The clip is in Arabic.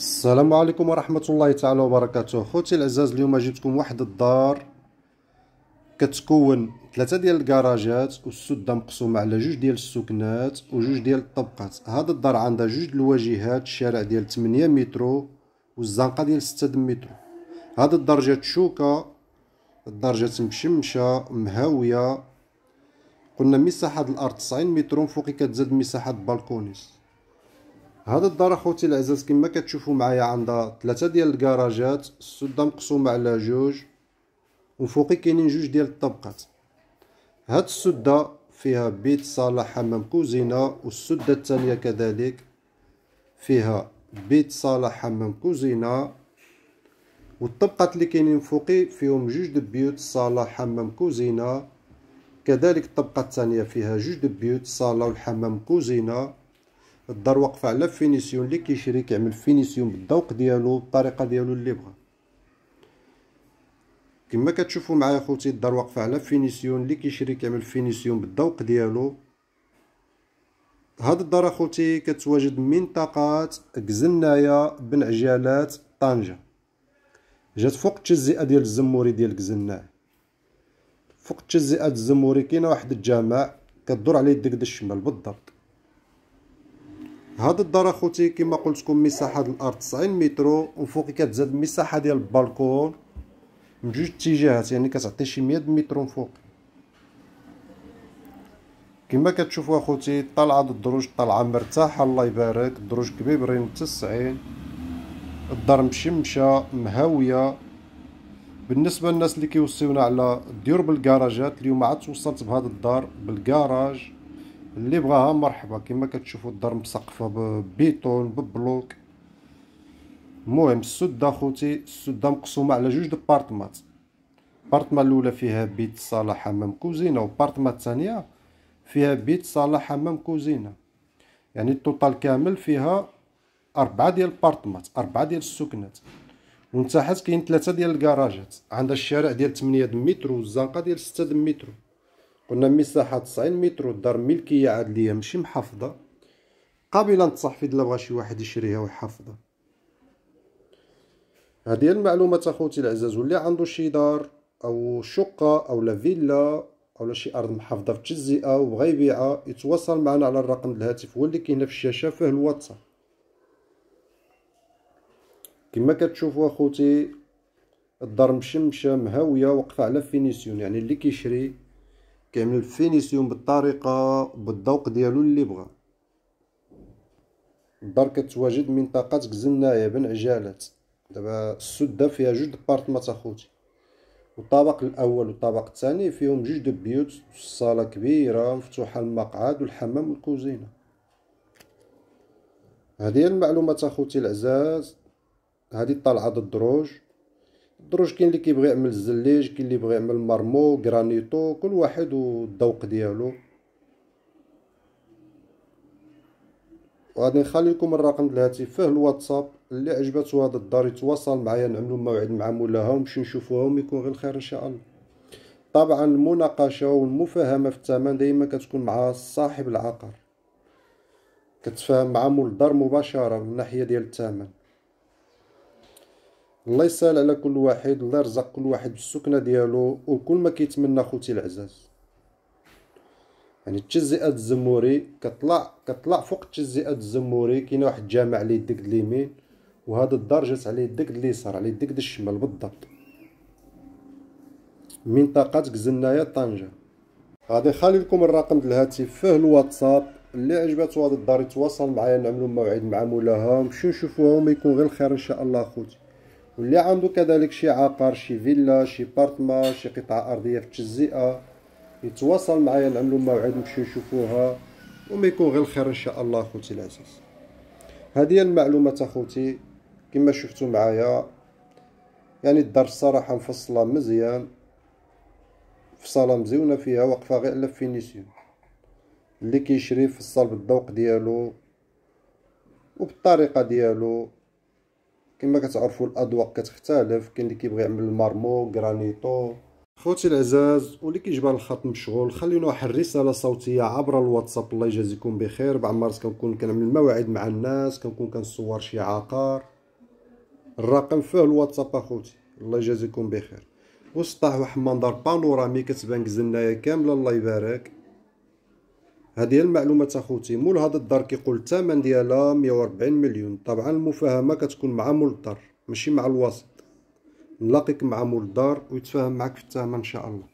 السلام عليكم ورحمة الله تعالى وبركاته خوتي العزاز اليوم جبتكم واحد الدار كتكون ثلاثة ديال الكراجات والسدة مقسومة على جوج ديال السكنات وجوج ديال الطبقات هذا الدار عندها جوج الواجهات الشارع ديال 8 مترو والزنقة ديال 6 مترو هذا الدار جات شوكة الدار جات مشمشة مهاوية قلنا مساحة الأرض 90 متر فوقي كتزاد مساحة البالكونيس هذا الدار اخوتي العزاز كما كتشوفوا معايا عندها ثلاثه ديال الكراجات السده مقسومه على جوج وفوقي كاينين جوج ديال الطبقات هاد السده فيها بيت صاله حمام كوزينه والسده الثانيه كذلك فيها بيت صاله حمام كوزينه والطبقات اللي كاينين فوقي فيهم جوج بيوت صاله حمام كوزينه كذلك الطبقه الثانيه فيها جوج بيوت صاله وحمام كوزينه الدار واقفه على فينيسيون اللي كيشري كيعمل فينيسيون بالذوق ديالو بالطريقه ديالو اللي بغا كما كتشوفوا معايا خوتي الدار واقفه على فينيسيون اللي كيشري كيعمل فينيسيون بالذوق ديالو هاد الدار اخوتي كتواجد منطقه كزنايه بن عجالات طنجه جات فوق التجزئه ديال الزموري ديال كزنايه فوق التجزئه الزموري كاينه واحد الجامع كدور عليه الدكد الشمال بالضبط هاد الدار اخوتي كما قلت لكم مساحه الارض 90 متر وفوق كتزاد المساحه ديال البالكون من جوج اتجاهات يعني كتعطي شي 100 متر من فوق كما كتشوفوا اخوتي طالعه د الدروج طالعه مرتاحه الله يبارك الدروج كبيبرين 90 الدار مشمشه مهاويه بالنسبه للناس اللي كيوصيونا على الديور بالكراجات اليوم عاد توصلت بهذا الدار بالكراج اللي بغاها مرحبا كما كتشوفوا الدار مسقفه ببيتون ببلوك المهم السده خوتي السده مقسومه على جوج ديبارتمات البارتمه الاولى فيها بيت صاله حمام كوزينه والبارتمه الثانيه فيها بيت صاله حمام كوزينه يعني التوتال كامل فيها أربعة ديال البارتمات أربعة ديال السكنات ومن تحت كاين ثلاثة ديال الكراجات عندها الشارع ديال 8 متر والزنقة ديال 6 متر قلنا مساحة 90 متر والدار ملكية عادلية ماشي محافظة قابلة للتحفيظ إلا بغا شي واحد يشريها ويحفظها هذه هي المعلومات اخوتي الاعزاز واللي عنده شي دار او شقه او فيلا او شي ارض محافظه في التجزئه وبغى يبيعها يتواصل معنا على الرقم الهاتف هو اللي كاين في الشاشه فيه الواتساب كما كتشوفوا اخوتي الدار مشمشه مهاويه واقفه على فينيسيون يعني اللي كيشري كيعمل الفينيسيون بالطريقه بالذوق ديالو اللي بغا الدار كتواجد منطقة زنايا بن عجالات دابا السده فيها جوج ديبارتمات اخوتي الطابق الاول والطابق الثاني فيهم جوج دبيوت البيوت الصاله كبيره مفتوحه المقعد والحمام والكوزينه هذه المعلومات اخوتي العزاز هذه الطلعه ضد الدروج الدروج كاين اللي كيبغي يعمل الزليج كاين اللي بغي يعمل مرمو غرانيتو كل واحد والذوق ديالو وغادي نخلي لكم الرقم ديال الهاتف فيه الواتساب اللي عجبته هذا الدار يتواصل معايا نعملوا موعد مع مولاها ونمشيو نشوفوهم يكون غير الخير ان شاء الله طبعا المناقشه والمفاهمه في الثمن دائما كتكون مع صاحب العقار كتفاهم مع مول الدار مباشره من الناحيه ديال الثمن الله يسهل على كل واحد الله يرزق كل واحد بالسكنه ديالو وكل ما كيتمنى خوتي العزاز يعني التجزئات الزموري كطلع كطلع فوق التجزئات الزموري كاين واحد الجامع على يدك اليمين وهذا الدار جات على يدك اليسار على يدك الشمال بالضبط منطقة كزنايا طنجة غادي نخلي لكم الرقم ديال الهاتف فيه الواتساب اللي عجبته هذا الدار يتواصل معايا نعملوا موعد مع مولاها نمشيو نشوفوها وما يكون غير الخير ان شاء الله اخوتي واللي عنده كذلك شي عقار شي فيلا شي بارتما شي قطعة أرضية في التجزئة يتواصل معايا نعملو موعد نمشيو نشوفوها وما يكون غير الخير ان شاء الله خوتي العزيز هذه هي المعلومات اخوتي كما شفتوا معايا يعني الدار الصراحه مفصله مزيان في صاله مزيونه فيها وقفه غير على فينيسيون اللي كيشري في الصال بالذوق ديالو وبالطريقه ديالو كما كتعرفوا الاذواق كتختلف كاين اللي كيبغي يعمل المارمو غرانيتو خوتي العزاز واللي كيجبر الخط مشغول خلينا واحد الرساله صوتيه عبر الواتساب الله يجازيكم بخير بعض المرات كنكون كنعمل مواعيد مع الناس كنكون كنصور شي عقار الرقم فيه الواتساب اخوتي الله يجازيكم بخير وسطه واحد المنظر بانورامي كتبان كزنايه كامله الله يبارك هذه المعلومات اخوتي مول هذا الدار كيقول الثمن ديالها 140 مليون طبعا المفاهمه كتكون مع مول الدار ماشي مع الوسط نلاقيك مع مول الدار ويتفاهم معك في الثمن ان شاء الله